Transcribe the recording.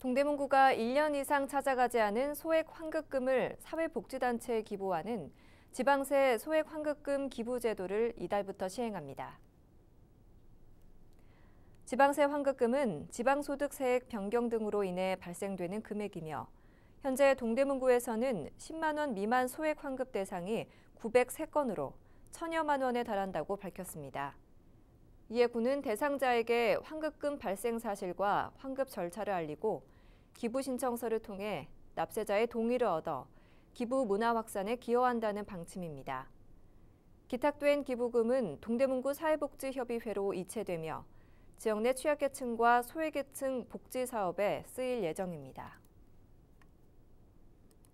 동대문구가 1년 이상 찾아가지 않은 소액 환급금을 사회복지단체에 기부하는 지방세 소액 환급금 기부 제도를 이달부터 시행합니다. 지방세 환급금은 지방소득세액 변경 등으로 인해 발생되는 금액이며 현재 동대문구에서는 10만 원 미만 소액 환급 대상이 903건으로 천여만 원에 달한다고 밝혔습니다. 이에 군은 대상자에게 환급금 발생 사실과 환급 절차를 알리고 기부 신청서를 통해 납세자의 동의를 얻어 기부 문화 확산에 기여한다는 방침입니다. 기탁된 기부금은 동대문구 사회복지협의회로 이체되며 지역 내 취약계층과 소외계층 복지 사업에 쓰일 예정입니다.